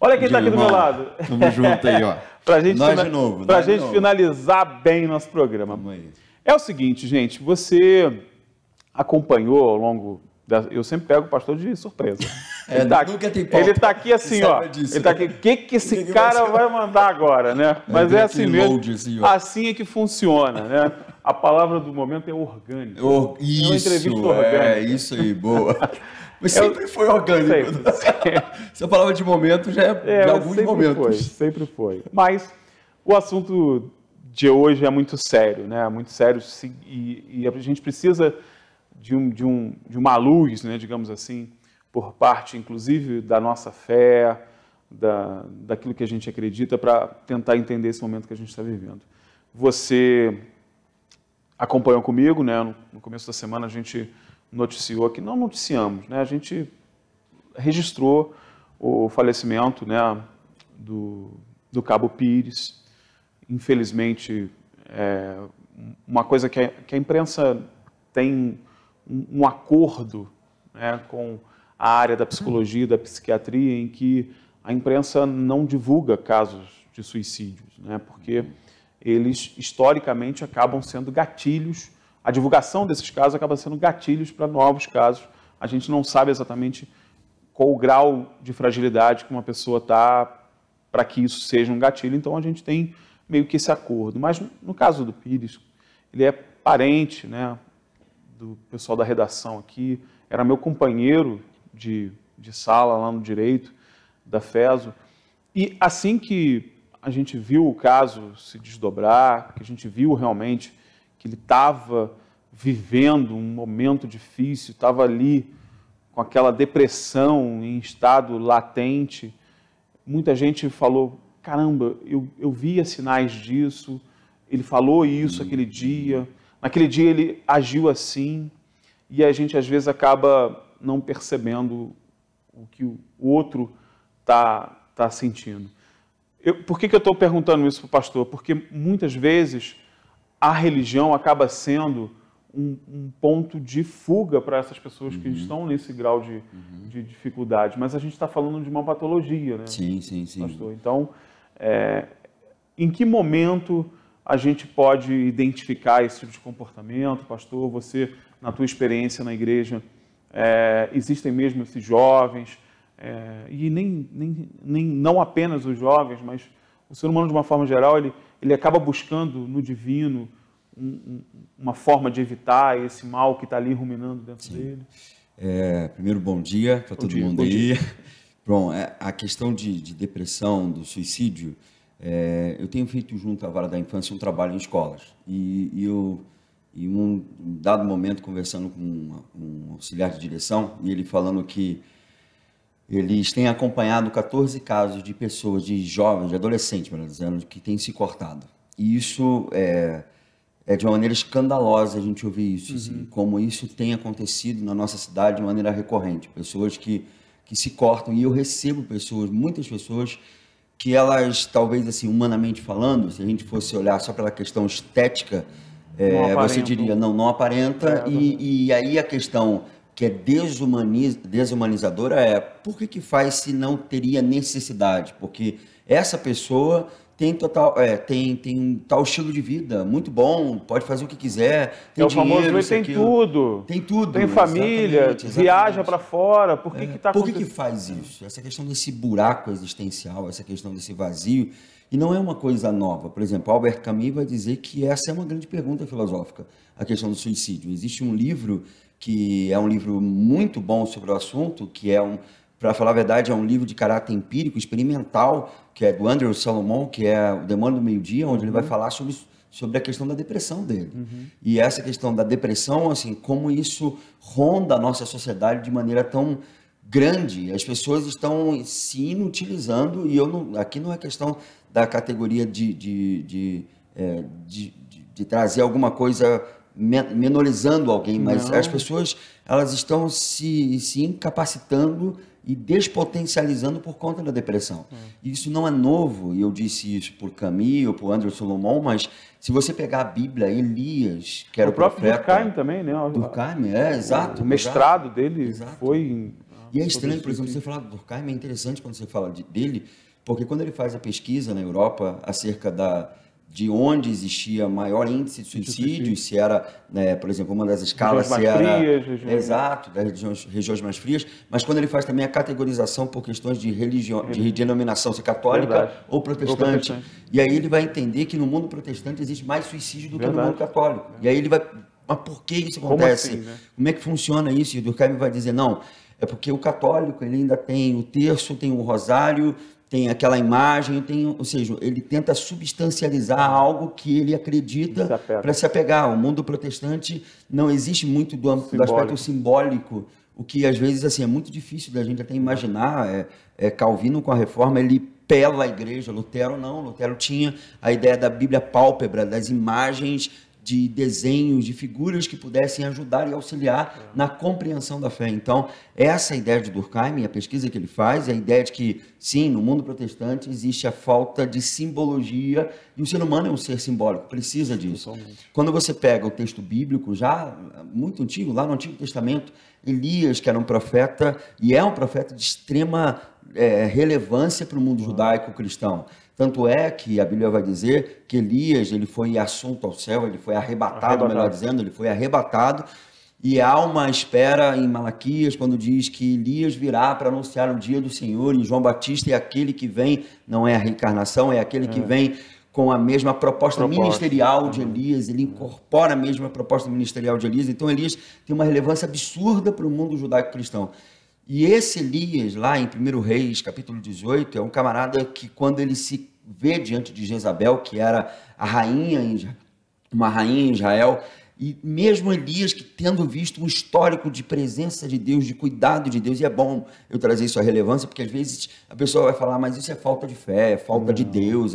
Olha quem está aqui do meu lado. Tamo junto aí, ó. pra gente, nós de novo. Pra gente novo. finalizar bem nosso programa. É o seguinte, gente, você acompanhou ao longo da... Eu sempre pego o pastor de surpresa. É, ele está aqui, tá aqui assim, ó. Disso, ele está aqui, o que, que esse cara vai mandar agora, né? É Mas é, assim mesmo. assim é que funciona, né? a palavra do momento é orgânico. Or... É isso, é, orgânica. é isso aí, boa. Mas sempre eu... foi orgânico. Sempre, né? Essa palavra de momento já é, é de alguns momentos. Foi, sempre foi. Mas o assunto de hoje é muito sério, né? É muito sério e, e a gente precisa de, um, de, um, de uma luz, né? Digamos assim, por parte, inclusive, da nossa fé, da, daquilo que a gente acredita, para tentar entender esse momento que a gente está vivendo. Você acompanham comigo, né? No começo da semana a gente noticiou aqui, não noticiamos, né? A gente registrou o falecimento, né? Do, do Cabo Pires. Infelizmente, é uma coisa que a, que a imprensa tem um, um acordo né, com a área da psicologia, e da psiquiatria, em que a imprensa não divulga casos de suicídios, né? Porque eles historicamente acabam sendo gatilhos. A divulgação desses casos acaba sendo gatilhos para novos casos. A gente não sabe exatamente qual o grau de fragilidade que uma pessoa está para que isso seja um gatilho. Então a gente tem meio que esse acordo. Mas no caso do Pires, ele é parente, né, do pessoal da redação aqui, era meu companheiro de, de sala lá no direito da FESO. E assim que a gente viu o caso se desdobrar, que a gente viu realmente que ele estava vivendo um momento difícil, estava ali com aquela depressão em estado latente. Muita gente falou: caramba, eu, eu via sinais disso, ele falou isso aquele dia, naquele dia ele agiu assim, e a gente às vezes acaba não percebendo o que o outro está tá sentindo. Eu, por que, que eu estou perguntando isso para o pastor? Porque muitas vezes a religião acaba sendo um, um ponto de fuga para essas pessoas uhum. que estão nesse grau de, uhum. de dificuldade. Mas a gente está falando de uma patologia, né? Sim, sim, sim. Pastor? Então, é, em que momento a gente pode identificar esse tipo de comportamento, pastor? Você, na tua experiência na igreja, é, existem mesmo esses jovens? É, e nem, nem, nem não apenas os jovens, mas o ser humano de uma forma geral, ele, ele acaba buscando no divino um, um, uma forma de evitar esse mal que está ali ruminando dentro Sim. dele. É, primeiro, bom dia para todo dia, mundo aí. Dia. Bom, é, a questão de, de depressão, do suicídio, é, eu tenho feito junto à Vara da Infância um trabalho em escolas. E, e eu, em um dado momento, conversando com um auxiliar de direção, e ele falando que eles têm acompanhado 14 casos de pessoas, de jovens, de adolescentes, melhor dizendo, que têm se cortado. E isso é, é de uma maneira escandalosa a gente ouvir isso, assim, uhum. assim, como isso tem acontecido na nossa cidade de maneira recorrente. Pessoas que, que se cortam. E eu recebo pessoas, muitas pessoas, que elas, talvez assim, humanamente falando, se a gente fosse olhar só pela questão estética, é, você diria, não, não aparenta. É, e, e aí a questão que é desumanizadora é por que, que faz se não teria necessidade? Porque essa pessoa tem total é, tem, tem tal estilo de vida muito bom, pode fazer o que quiser, tem é, o dinheiro, famoso, tem aquilo. tudo. Tem tudo. Tem família, exatamente, exatamente. viaja para fora, por que é, que tá Por que, que faz isso? Essa questão desse buraco existencial, essa questão desse vazio e não é uma coisa nova. Por exemplo, Albert Camus vai dizer que essa é uma grande pergunta filosófica, a questão do suicídio. Existe um livro que é um livro muito bom sobre o assunto, que é um, para falar a verdade, é um livro de caráter empírico, experimental, que é do Andrew Salomon, que é O Demônio do Meio-Dia, onde uhum. ele vai uhum. falar sobre, sobre a questão da depressão dele. Uhum. E essa questão da depressão, assim, como isso ronda a nossa sociedade de maneira tão grande. As pessoas estão se inutilizando e eu não, aqui não é questão da categoria de, de, é, de, de, de trazer alguma coisa menorizando alguém, mas Não. as pessoas elas estão se, se incapacitando e despotencializando por conta da depressão. Hum. Isso não é novo, e eu disse isso por Camille, por Andrew Solomon, mas se você pegar a Bíblia, Elias, que era o, o próprio profeta, Durkheim também, né? Durkheim, é, exato. O mestrado exato. dele exato. foi... Em... E é estranho, por exemplo, você falar do Durkheim, é interessante quando você fala de, dele, porque quando ele faz a pesquisa na Europa acerca da, de onde existia maior índice de suicídios, se era, né, por exemplo, uma das escalas, regiões se era. Frias, regiões... Exato, das regiões, regiões, mais frias, mas quando ele faz também a categorização por questões de religião, de denominação, se é católica ou protestante. ou protestante. E aí ele vai entender que no mundo protestante existe mais suicídio do Verdade. que no mundo católico. E aí ele vai. Mas por que isso acontece? Como, assim, né? Como é que funciona isso? E o Durkheim vai dizer, não, é porque o católico ele ainda tem o terço, tem o rosário, tem aquela imagem, tem, ou seja, ele tenta substancializar algo que ele acredita para se apegar. O mundo protestante não existe muito do, do, aspecto simbólico, o que às vezes assim é muito difícil da gente até imaginar. É, é Calvino com a reforma ele pela igreja, Lutero não, Lutero tinha a ideia da Bíblia pálpebra, das imagens de desenhos, de figuras que pudessem ajudar e auxiliar na compreensão da fé. Então, essa é a ideia de Durkheim, a pesquisa que ele faz, é a ideia de que, sim, no mundo protestante existe a falta de simbologia e o ser humano é um ser simbólico, precisa disso. Totalmente. Quando você pega o texto bíblico, já muito antigo, lá no Antigo Testamento, Elias, que era um profeta, e é um profeta de extrema é, relevância para o mundo judaico-cristão. Tanto é que a Bíblia vai dizer que Elias ele foi assunto ao céu, ele foi arrebatado, arrebatado. melhor dizendo, ele foi arrebatado. E há uma espera em Malaquias quando diz que Elias virá para anunciar o dia do Senhor e João Batista é aquele que vem, não é a reencarnação, é aquele é. que vem com a mesma proposta, proposta. ministerial de uhum. Elias, ele incorpora a mesma proposta ministerial de Elias. Então Elias tem uma relevância absurda para o mundo judaico-cristão. E esse Elias, lá em 1 Reis, capítulo 18, é um camarada que, quando ele se vê diante de Jezabel, que era a rainha, uma rainha em Israel, e mesmo Elias, que tendo visto um histórico de presença de Deus, de cuidado de Deus, e é bom eu trazer isso à relevância, porque às vezes a pessoa vai falar, mas isso é falta de fé, é falta Não. de Deus.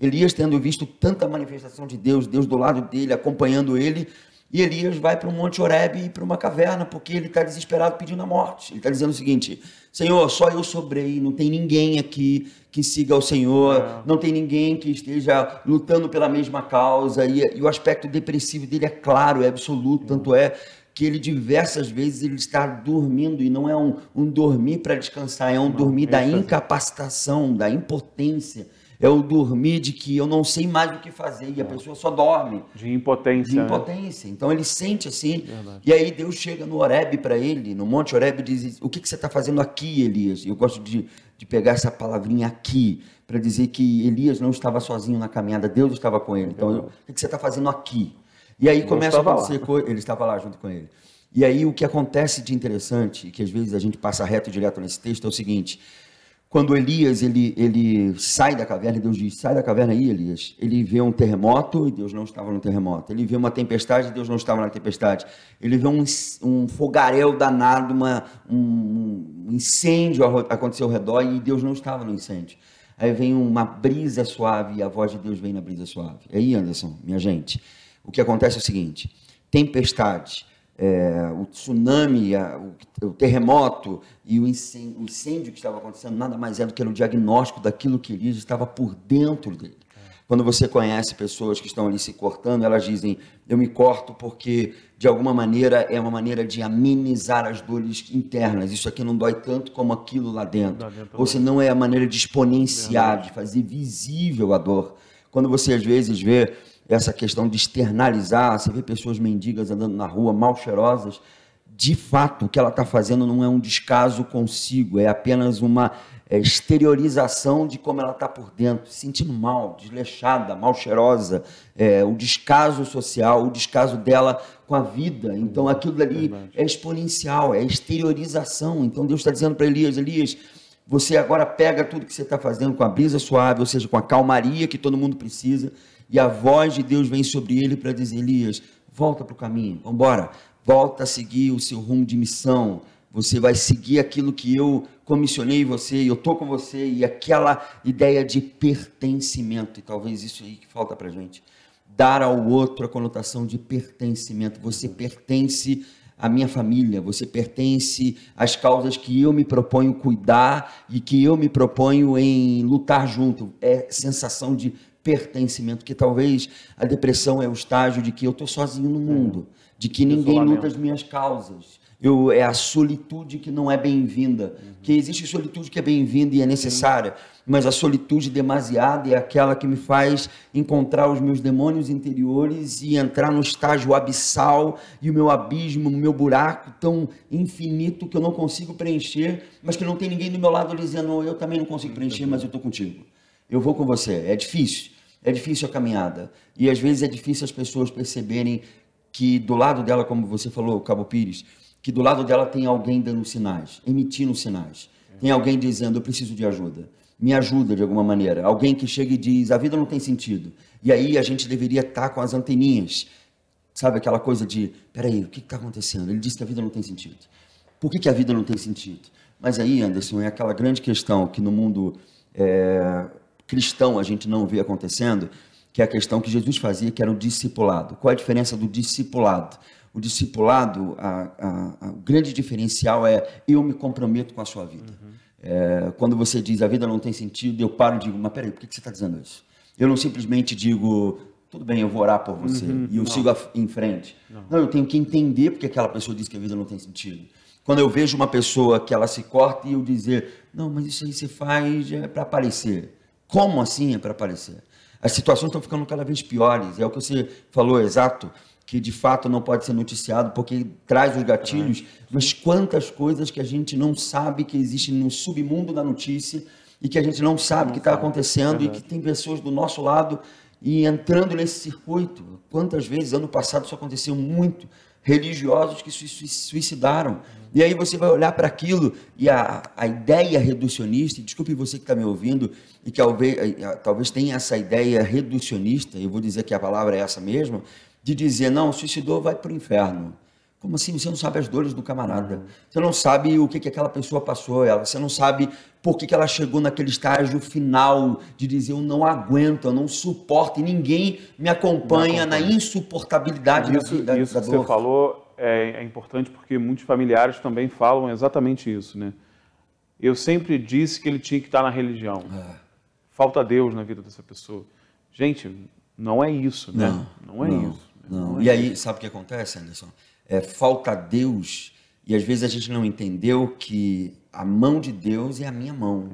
Elias, tendo visto tanta manifestação de Deus, Deus do lado dele, acompanhando ele, e Elias vai para um monte Oreb e para uma caverna, porque ele está desesperado pedindo a morte. Ele está dizendo o seguinte: Senhor, só eu sobrei, não tem ninguém aqui que siga o Senhor, é. não tem ninguém que esteja lutando pela mesma causa. E, e o aspecto depressivo dele é claro, é absoluto, tanto é que ele diversas vezes ele está dormindo e não é um, um dormir para descansar, é um não, dormir da é. incapacitação, da impotência é o dormir de que eu não sei mais o que fazer e a é. pessoa só dorme. De impotência. De né? impotência. Né? Então ele sente assim. Verdade. E aí Deus chega no Horeb para ele, no Monte Horeb, e diz: O que, que você está fazendo aqui, Elias? Eu gosto de, de pegar essa palavrinha aqui para dizer que Elias não estava sozinho na caminhada, Deus estava com ele. Então, o que, que você está fazendo aqui? E aí Deus começa a acontecer coisas. Ele estava lá junto com ele. E aí o que acontece de interessante, que às vezes a gente passa reto direto nesse texto, é o seguinte: quando Elias ele, ele sai da caverna, Deus diz: sai da caverna aí, Elias. Ele vê um terremoto e Deus não estava no terremoto. Ele vê uma tempestade e Deus não estava na tempestade. Ele vê um, um fogaréu danado, uma, um, um incêndio aconteceu ao redor e Deus não estava no incêndio. Aí vem uma brisa suave e a voz de Deus vem na brisa suave. E aí, Anderson, minha gente, o que acontece é o seguinte: tempestade é, o tsunami, a, o, o, terremoto e o incêndio, o incêndio, que estava acontecendo nada mais é do que era o diagnóstico daquilo que ele estava por dentro dele. Quando você conhece pessoas que estão ali se cortando, elas dizem: Eu me corto porque, de alguma maneira, é uma maneira de amenizar as dores internas. Isso aqui não dói tanto como aquilo lá dentro Ou se não, é a maneira de exponenciar, de fazer visível a dor. Quando você, às vezes, vê essa questão de externalizar, você vê pessoas mendigas andando na rua, mal cheirosas, de fato o que ela está fazendo não é um descaso consigo, é apenas uma é, exteriorização de como ela está por dentro, se sentindo mal, desleixada, mal cheirosa, é, o descaso social, o descaso dela com a vida. Então aquilo ali é exponencial, é exteriorização. Então Deus está dizendo para Elias, Elias, você agora pega tudo que você está fazendo com a brisa suave, ou seja, com a calmaria que todo mundo precisa, e a voz de Deus vem sobre ele para dizer: Elias, volta para o caminho, vamos embora, volta a seguir o seu rumo de missão. Você vai seguir aquilo que eu comissionei você, eu estou com você, e aquela ideia de pertencimento, e talvez isso aí que falta para gente. Dar ao outro a conotação de pertencimento. Você pertence à minha família, você pertence às causas que eu me proponho cuidar e que eu me proponho em lutar junto. É sensação de pertencimento, que talvez a depressão é o estágio de que eu estou sozinho no é, mundo, de que ninguém luta as minhas causas. Eu, é a solitude que não é bem-vinda. Uhum. Que existe solitude que é bem-vinda e é necessária, mas a solitude demasiada é aquela que me faz encontrar os meus demônios interiores e entrar no estágio abissal e o meu abismo, o meu buraco tão infinito que eu não consigo preencher, mas que não tem ninguém do meu lado dizendo: Eu também não consigo preencher, mas eu estou contigo. Eu vou com você. É difícil é difícil a caminhada. E às vezes é difícil as pessoas perceberem que do lado dela, como você falou, Cabo Pires, que do lado dela tem alguém dando sinais, emitindo sinais. Tem alguém dizendo: eu preciso de ajuda. Me ajuda de alguma maneira. Alguém que chega e diz: a vida não tem sentido. E aí a gente deveria estar com as anteninhas. Sabe aquela coisa de: peraí, o que está acontecendo? Ele disse que a vida não tem sentido. Por que, que a vida não tem sentido? Mas aí, Anderson, é aquela grande questão que no mundo é, cristão a gente não vê acontecendo, que é a questão que Jesus fazia, que era o discipulado. Qual a diferença do discipulado? O discipulado, a, a, a, o grande diferencial é eu me comprometo com a sua vida. Uhum. É, quando você diz a vida não tem sentido, eu paro e digo, mas peraí, por que, que você está dizendo isso? Eu não simplesmente digo, tudo bem, eu vou orar por você uhum. e eu não. sigo em frente. Não. não, eu tenho que entender porque aquela pessoa diz que a vida não tem sentido quando eu vejo uma pessoa que ela se corta e eu dizer, não, mas isso aí se faz é para aparecer. Como assim é para aparecer? As situações estão ficando cada vez piores. É o que você falou, exato, que de fato não pode ser noticiado porque traz os gatilhos. Mas quantas coisas que a gente não sabe que existem no submundo da notícia e que a gente não sabe não que está acontecendo e que tem pessoas do nosso lado e entrando nesse circuito. Quantas vezes, ano passado, isso aconteceu muito religiosos que se suicidaram. E aí você vai olhar para aquilo e a, a ideia reducionista, desculpe você que está me ouvindo e que talvez, talvez tenha essa ideia reducionista, eu vou dizer que a palavra é essa mesmo, de dizer, não, o suicidou vai para o inferno. Como assim? Você não sabe as dores do camarada. Você não sabe o que, que aquela pessoa passou, ela. Você não sabe por que, que ela chegou naquele estágio final de dizer eu não aguento, eu não suporto e ninguém me acompanha, acompanha. na insuportabilidade isso, da, isso da, dor. Isso que você falou é, é importante porque muitos familiares também falam exatamente isso, né? Eu sempre disse que ele tinha que estar na religião. É. Falta Deus na vida dessa pessoa. Gente, não é isso, né? Não, não é não, isso. Não. não é e aí, sabe o que acontece, Anderson? é, falta Deus e às vezes a gente não entendeu que a mão de Deus é a minha mão.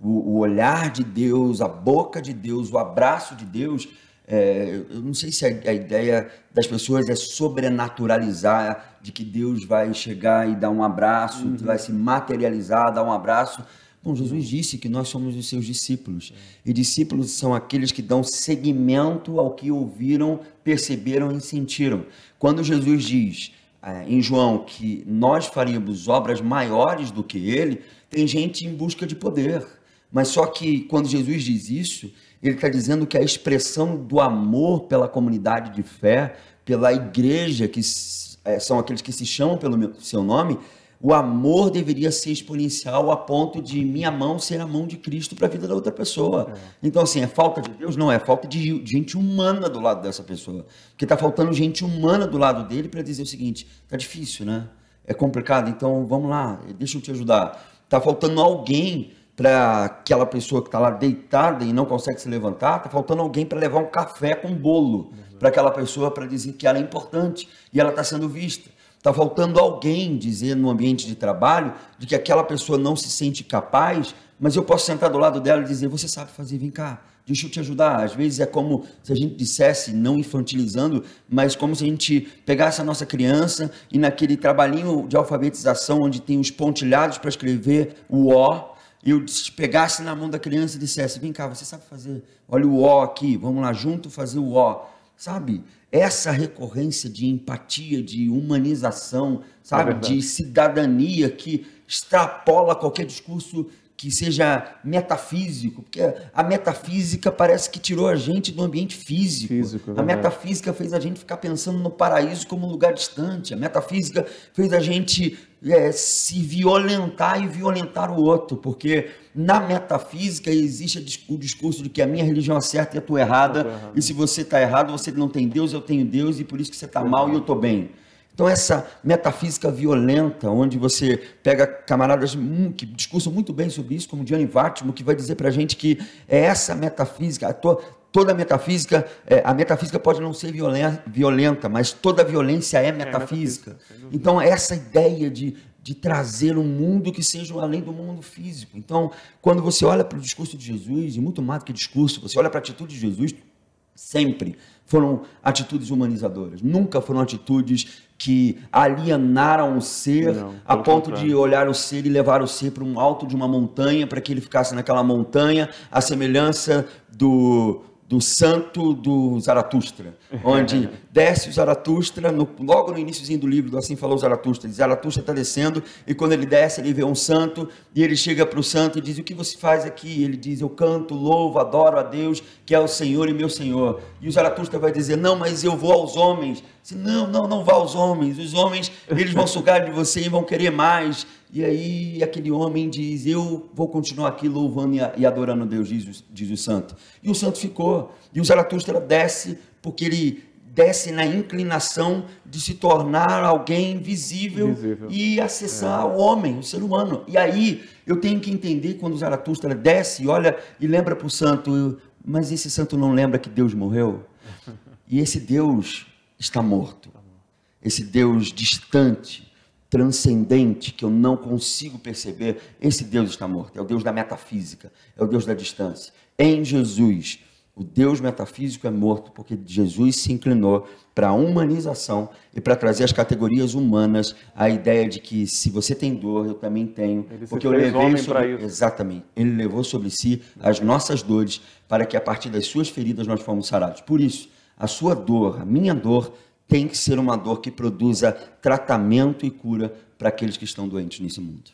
O, o olhar de Deus, a boca de Deus, o abraço de Deus. É, eu não sei se a, a, ideia das pessoas é sobrenaturalizar de que Deus vai chegar e dar um abraço, uhum. vai se materializar, dar um abraço. Bom, então, Jesus disse que nós somos os seus discípulos. E discípulos são aqueles que dão seguimento ao que ouviram, perceberam e sentiram. Quando Jesus diz é, em João que nós faríamos obras maiores do que ele, tem gente em busca de poder. Mas só que quando Jesus diz isso, ele está dizendo que a expressão do amor pela comunidade de fé, pela igreja, que é, são aqueles que se chamam pelo seu nome, o amor deveria ser exponencial a ponto de minha mão ser a mão de Cristo para a vida da outra pessoa. É. Então, assim, é falta de Deus? Não, é falta de gente humana do lado dessa pessoa. Porque está faltando gente humana do lado dele para dizer o seguinte: está difícil, né? É complicado, então vamos lá, deixa eu te ajudar. Está faltando alguém para aquela pessoa que está lá deitada e não consegue se levantar, Está faltando alguém para levar um café com bolo uhum. para aquela pessoa para dizer que ela é importante e ela está sendo vista. Está faltando alguém dizer no ambiente de trabalho de que aquela pessoa não se sente capaz, mas eu posso sentar do lado dela e dizer: Você sabe fazer, vem cá, deixa eu te ajudar. Às vezes é como se a gente dissesse, não infantilizando, mas como se a gente pegasse a nossa criança e naquele trabalhinho de alfabetização onde tem os pontilhados para escrever o O, eu pegasse na mão da criança e dissesse: Vem cá, você sabe fazer, olha o O aqui, vamos lá junto fazer o O, sabe? essa recorrência de empatia, de humanização, é sabe, é de cidadania que extrapola qualquer discurso que seja metafísico, porque a metafísica parece que tirou a gente do ambiente físico. físico a metafísica fez a gente ficar pensando no paraíso como um lugar distante. A metafísica fez a gente é, se violentar e violentar o outro, porque na metafísica existe o discurso de que a minha religião é certa e a tua é errada, e se você está errado, você não tem Deus, eu tenho Deus, e por isso que você está mal e eu estou bem. Então, essa metafísica violenta, onde você pega camaradas que discursam muito bem sobre isso, como Gianni Vattimo, que vai dizer para a gente que é essa metafísica, a to, toda metafísica, é, a metafísica pode não ser violenta, mas toda violência é metafísica. É, metafísica então, essa ideia de, de trazer um mundo que seja além do mundo físico. Então, quando você olha para o discurso de Jesus, e muito mais do que discurso, você olha para a atitude de Jesus, sempre foram atitudes humanizadoras, nunca foram atitudes que alienaram o ser Não, a ponto contrário. de olhar o ser e levar o ser para um alto de uma montanha para que ele ficasse naquela montanha, à semelhança do, do santo do Zaratustra, onde desce o Zaratustra, no, logo no iníciozinho do livro do Assim Falou Zaratustra, Zaratustra está descendo, e quando ele desce, ele vê um santo, e ele chega para o santo e diz, o que você faz aqui? Ele diz, eu canto, louvo, adoro a Deus, que é o Senhor e meu Senhor. E o Zaratustra vai dizer, não, mas eu vou aos homens. Diz, não, não, não vá aos homens, os homens, eles vão sugar de você e vão querer mais. E aí aquele homem diz, eu vou continuar aqui louvando e adorando Deus, diz, diz o santo. E o santo ficou, e o Zaratustra desce, porque ele desce na inclinação de se tornar alguém visível, visível. e acessar é. o homem, o ser humano. E aí eu tenho que entender quando o Zaratustra desce e olha e lembra para o santo, mas esse santo não lembra que Deus morreu? E esse Deus está morto. Esse Deus distante, transcendente, que eu não consigo perceber, esse Deus está morto. É o Deus da metafísica, é o Deus da distância. Em Jesus, o Deus metafísico é morto porque Jesus se inclinou para a humanização e para trazer as categorias humanas a ideia de que se você tem dor, eu também tenho, ele porque eu levei sobre... exatamente, ele levou sobre si as nossas dores para que a partir das suas feridas nós fomos sarados. Por isso, a sua dor, a minha dor tem que ser uma dor que produza tratamento e cura para aqueles que estão doentes nesse mundo.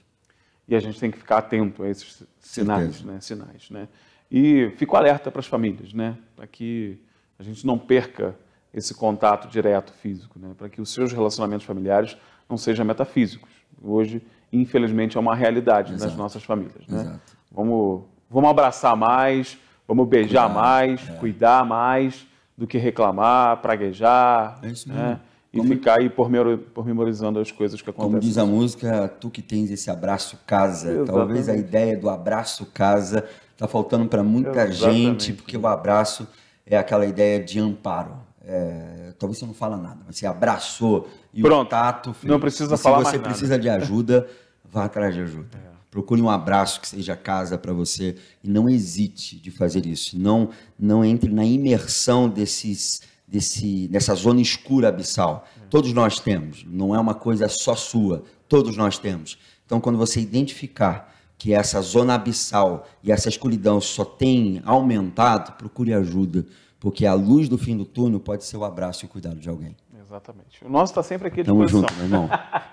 E a gente tem que ficar atento a esses sinais, né? sinais, né? E fico alerta para as famílias, né? para que a gente não perca esse contato direto físico, né? para que os seus relacionamentos familiares não sejam metafísicos. Hoje, infelizmente, é uma realidade Exato. nas nossas famílias. Né? Exato. Vamos, vamos abraçar mais, vamos beijar cuidar, mais, é. cuidar mais do que reclamar, praguejar. É isso né? mesmo. Né? E como... ficar aí pormenorizando as coisas que acontecem. Como diz a música, tu que tens esse abraço casa. Exatamente. Talvez a ideia do abraço casa está faltando para muita Exatamente. gente, porque o abraço é aquela ideia de amparo. É, talvez você não fala nada, mas você abraçou e Pronto. o tato. Fez. Não precisa falar falar Se você precisa nada. de ajuda, vá atrás de ajuda. É. Procure um abraço que seja casa para você e não hesite de fazer isso. Não, não entre na imersão desses, desse, dessa zona escura abissal. É. Todos nós temos. Não é uma coisa só sua. Todos nós temos. Então, quando você identificar que essa zona abissal e essa escuridão só tem aumentado, procure ajuda, porque a luz do fim do túnel pode ser o abraço e o cuidado de alguém. Exatamente. O nosso está sempre aqui de Tamo junto, meu irmão.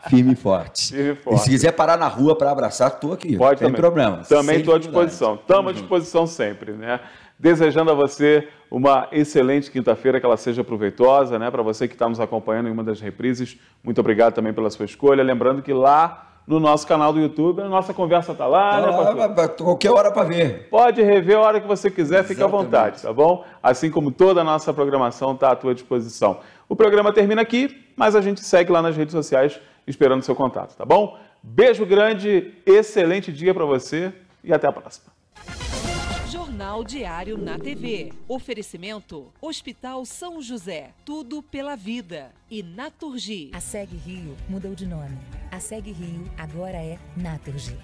Firme e forte. Firme e forte. E se quiser parar na rua para abraçar, estou aqui. Pode Sem também. problema. Também estou à disposição. Estamos à disposição sempre, né? Desejando a você uma excelente quinta-feira, que ela seja proveitosa, né? Para você que está nos acompanhando em uma das reprises, muito obrigado também pela sua escolha. Lembrando que lá no nosso canal do YouTube. A nossa conversa está lá, né, tá né, lá, pra, pra, Qualquer hora para ver. Pode rever a hora que você quiser, fique à vontade, tá bom? Assim como toda a nossa programação está à tua disposição. O programa termina aqui, mas a gente segue lá nas redes sociais esperando seu contato, tá bom? Beijo grande, excelente dia para você e até a próxima. Jornal Diário na TV. Oferecimento: Hospital São José. Tudo pela vida. E Naturgi. A SEG Rio mudou de nome. A SEG Rio agora é Naturgi.